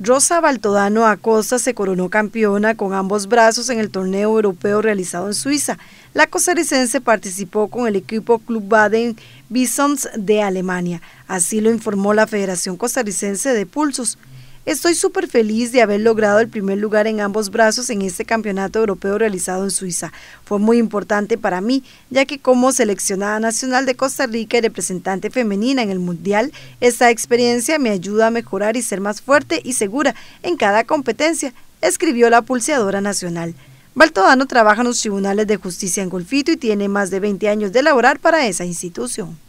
Rosa Baltodano Acosta se coronó campeona con ambos brazos en el torneo europeo realizado en Suiza. La costarricense participó con el equipo Club Baden Bisons de Alemania. Así lo informó la Federación Costarricense de Pulsos. Estoy súper feliz de haber logrado el primer lugar en ambos brazos en este campeonato europeo realizado en Suiza. Fue muy importante para mí, ya que como seleccionada nacional de Costa Rica y representante femenina en el Mundial, esta experiencia me ayuda a mejorar y ser más fuerte y segura en cada competencia, escribió la pulseadora nacional. Baltodano trabaja en los tribunales de justicia en Golfito y tiene más de 20 años de laborar para esa institución.